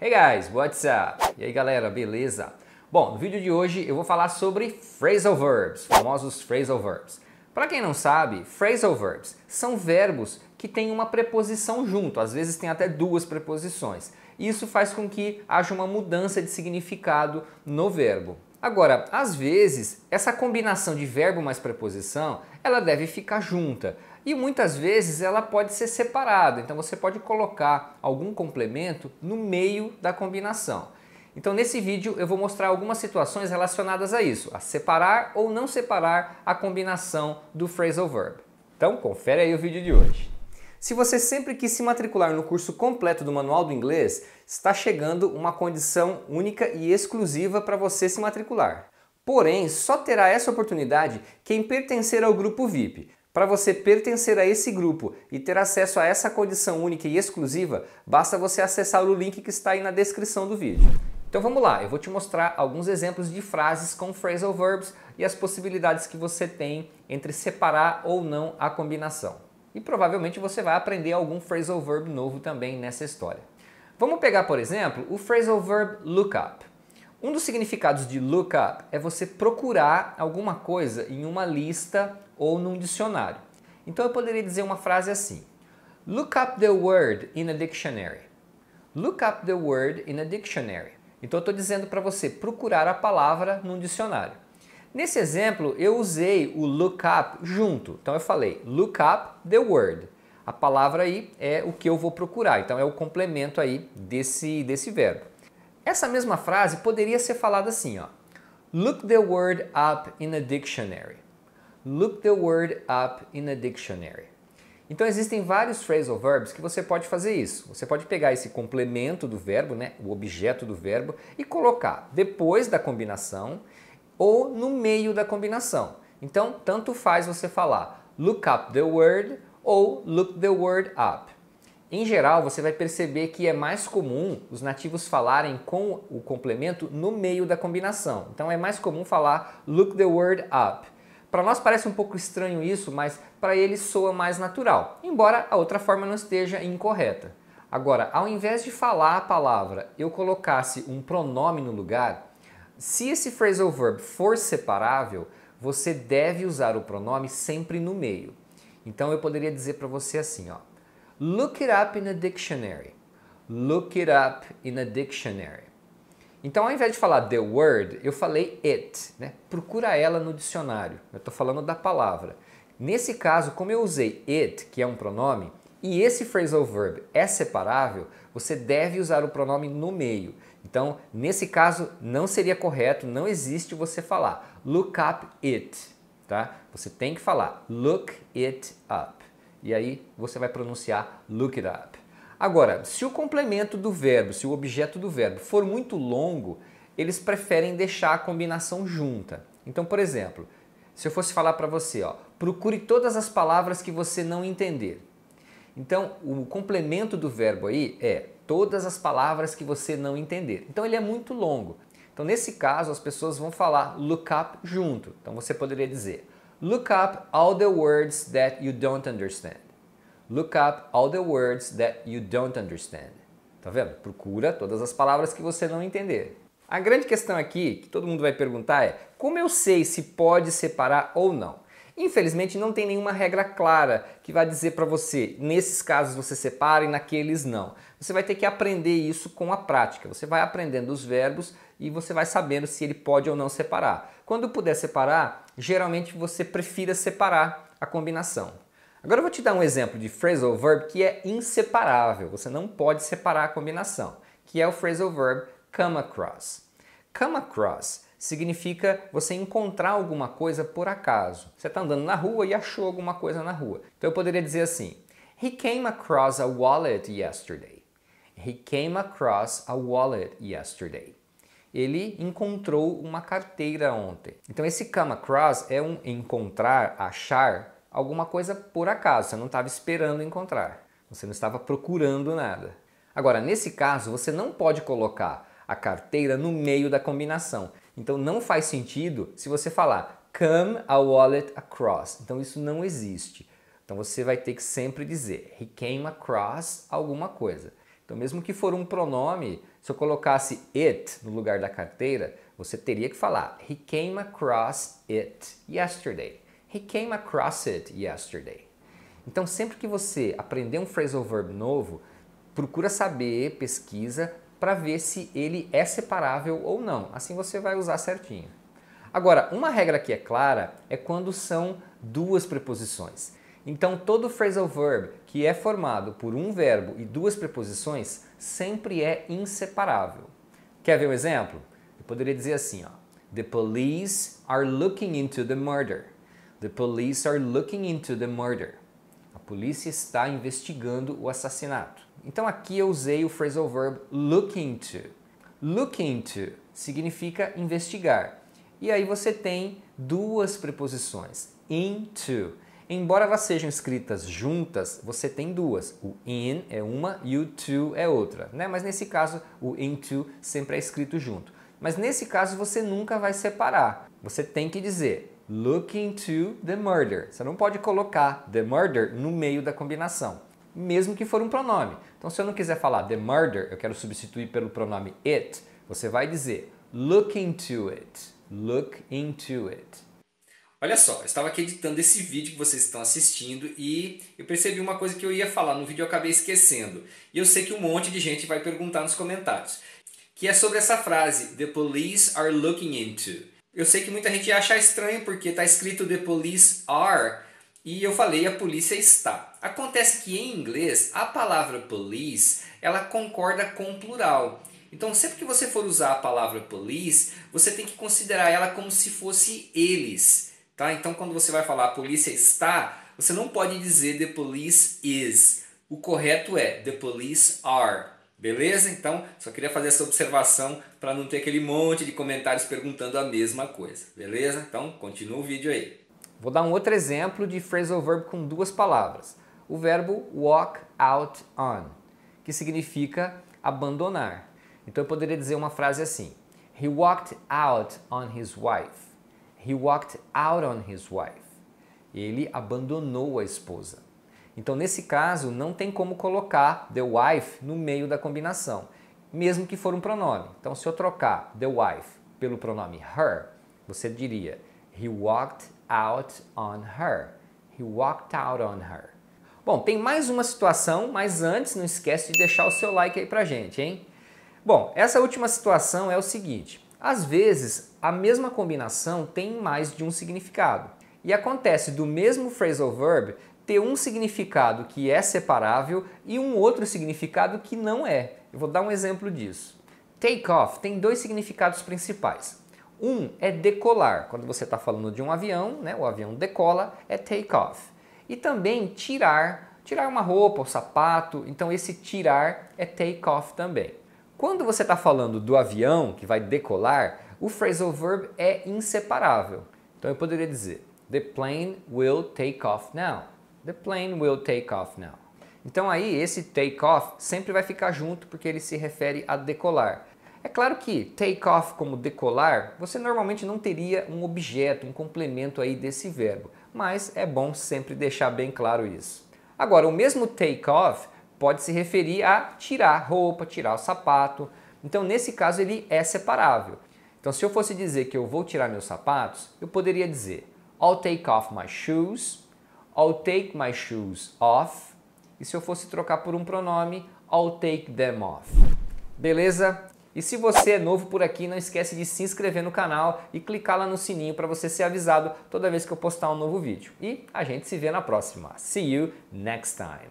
Hey guys, what's up? E aí galera, beleza? Bom, no vídeo de hoje eu vou falar sobre phrasal verbs, famosos phrasal verbs. Para quem não sabe, phrasal verbs são verbos que têm uma preposição junto, às vezes tem até duas preposições. Isso faz com que haja uma mudança de significado no verbo. Agora, às vezes, essa combinação de verbo mais preposição, ela deve ficar junta. E muitas vezes ela pode ser separada, então você pode colocar algum complemento no meio da combinação. Então nesse vídeo eu vou mostrar algumas situações relacionadas a isso, a separar ou não separar a combinação do phrasal verb. Então confere aí o vídeo de hoje. Se você sempre quis se matricular no curso completo do Manual do Inglês, está chegando uma condição única e exclusiva para você se matricular. Porém, só terá essa oportunidade quem pertencer ao grupo VIP. Para você pertencer a esse grupo e ter acesso a essa condição única e exclusiva, basta você acessar o link que está aí na descrição do vídeo. Então vamos lá, eu vou te mostrar alguns exemplos de frases com phrasal verbs e as possibilidades que você tem entre separar ou não a combinação. E provavelmente você vai aprender algum phrasal verb novo também nessa história. Vamos pegar, por exemplo, o phrasal verb look up. Um dos significados de look up é você procurar alguma coisa em uma lista ou num dicionário. Então eu poderia dizer uma frase assim: Look up the word in a dictionary. Look up the word in a dictionary. Então eu estou dizendo para você procurar a palavra num dicionário. Nesse exemplo, eu usei o lookup junto. Então eu falei look up the word. A palavra aí é o que eu vou procurar. Então é o complemento aí desse, desse verbo. Essa mesma frase poderia ser falada assim, ó. Look the word up in a dictionary. Look the word up in a dictionary. Então existem vários phrasal verbs que você pode fazer isso. Você pode pegar esse complemento do verbo, né, o objeto do verbo e colocar depois da combinação ou no meio da combinação. Então, tanto faz você falar look up the word ou look the word up. Em geral, você vai perceber que é mais comum os nativos falarem com o complemento no meio da combinação. Então é mais comum falar look the word up. Para nós parece um pouco estranho isso, mas para eles soa mais natural, embora a outra forma não esteja incorreta. Agora, ao invés de falar a palavra, eu colocasse um pronome no lugar, se esse phrasal verb for separável, você deve usar o pronome sempre no meio. Então eu poderia dizer para você assim, ó: Look it up in a dictionary. Look it up in a dictionary. Então, ao invés de falar the word, eu falei it, né? Procura ela no dicionário. Eu estou falando da palavra. Nesse caso, como eu usei it, que é um pronome, e esse phrasal verb é separável, você deve usar o pronome no meio. Então, nesse caso, não seria correto, não existe você falar look up it, tá? Você tem que falar look it up. E aí você vai pronunciar look it up. Agora, se o complemento do verbo, se o objeto do verbo for muito longo, eles preferem deixar a combinação junta. Então, por exemplo, se eu fosse falar para você, ó, procure todas as palavras que você não entender. Então, o complemento do verbo aí é todas as palavras que você não entender. Então ele é muito longo. Então nesse caso as pessoas vão falar look up junto. Então você poderia dizer look up all the words that you don't understand. Look up all the words that you don't understand. Tá vendo? Procura todas as palavras que você não entender. A grande questão aqui, que todo mundo vai perguntar, é como eu sei se pode separar ou não? Infelizmente, não tem nenhuma regra clara que vai dizer para você, nesses casos você separa e naqueles não. Você vai ter que aprender isso com a prática. Você vai aprendendo os verbos e você vai sabendo se ele pode ou não separar. Quando puder separar, geralmente você prefira separar a combinação. Agora eu vou te dar um exemplo de phrasal verb que é inseparável. Você não pode separar a combinação, que é o phrasal verb come across. Come across significa você encontrar alguma coisa por acaso. Você está andando na rua e achou alguma coisa na rua. Então eu poderia dizer assim: He came across a wallet yesterday. He came across a wallet yesterday. Ele encontrou uma carteira ontem. Então esse come across é um encontrar, achar alguma coisa por acaso. Você não estava esperando encontrar. Você não estava procurando nada. Agora, nesse caso, você não pode colocar a carteira no meio da combinação. Então não faz sentido se você falar come a wallet across. Então isso não existe. Então você vai ter que sempre dizer he came across alguma coisa. Então mesmo que for um pronome, se eu colocasse it no lugar da carteira, você teria que falar he came across it yesterday. He came across it yesterday. Então sempre que você aprender um phrasal verb novo, procura saber, pesquisa para ver se ele é separável ou não. Assim você vai usar certinho. Agora, uma regra que é clara é quando são duas preposições. Então, todo phrasal verb que é formado por um verbo e duas preposições sempre é inseparável. Quer ver um exemplo? Eu poderia dizer assim, ó, The police are looking into the murder. The police are looking into the murder. A polícia está investigando o assassinato. Então aqui eu usei o phrasal verb looking to. Looking to significa investigar. E aí você tem duas preposições, into. Embora elas sejam escritas juntas, você tem duas. O in é uma e o to é outra, né? Mas nesse caso, o into sempre é escrito junto. Mas nesse caso você nunca vai separar. Você tem que dizer looking to the murder. Você não pode colocar the murder no meio da combinação mesmo que for um pronome. Então, se eu não quiser falar the murder, eu quero substituir pelo pronome it, você vai dizer look into it. Look into it. Olha só, eu estava aqui editando esse vídeo que vocês estão assistindo e eu percebi uma coisa que eu ia falar no vídeo e acabei esquecendo. E eu sei que um monte de gente vai perguntar nos comentários, que é sobre essa frase The police are looking into. Eu sei que muita gente acha estranho porque está escrito The police are, e eu falei a polícia está. Acontece que em inglês a palavra police ela concorda com o plural. Então sempre que você for usar a palavra police, você tem que considerar ela como se fosse eles, tá? Então quando você vai falar a polícia está, você não pode dizer the police is. O correto é the police are. Beleza? Então, só queria fazer essa observação para não ter aquele monte de comentários perguntando a mesma coisa. Beleza? Então, continua o vídeo aí. Vou dar um outro exemplo de phrasal verb com duas palavras. O verbo walk out on, que significa abandonar. Então eu poderia dizer uma frase assim: He walked out on his wife. He walked out on his wife. Ele abandonou a esposa. Então nesse caso não tem como colocar the wife no meio da combinação, mesmo que for um pronome. Então se eu trocar the wife pelo pronome her, você diria He walked out on her. He walked out on her. Bom, tem mais uma situação, mas antes não esquece de deixar o seu like aí pra gente, hein? Bom, essa última situação é o seguinte. Às vezes, a mesma combinação tem mais de um significado. E acontece do mesmo phrasal verb ter um significado que é separável e um outro significado que não é. Eu vou dar um exemplo disso. Take off tem dois significados principais. Um é decolar. Quando você está falando de um avião, né, o avião decola, é take off. E também tirar, tirar uma roupa, o um sapato. Então esse tirar é take off também. Quando você está falando do avião que vai decolar, o phrasal verb é inseparável. Então eu poderia dizer: The plane will take off now. The plane will take off now. Então aí esse take off sempre vai ficar junto porque ele se refere a decolar. É claro que take off como decolar, você normalmente não teria um objeto, um complemento aí desse verbo, mas é bom sempre deixar bem claro isso. Agora, o mesmo take off pode se referir a tirar roupa, tirar o sapato. Então, nesse caso, ele é separável. Então, se eu fosse dizer que eu vou tirar meus sapatos, eu poderia dizer I'll take off my shoes, I'll take my shoes off. E se eu fosse trocar por um pronome, I'll take them off. Beleza? E se você é novo por aqui, não esquece de se inscrever no canal e clicar lá no sininho para você ser avisado toda vez que eu postar um novo vídeo. E a gente se vê na próxima. See you next time.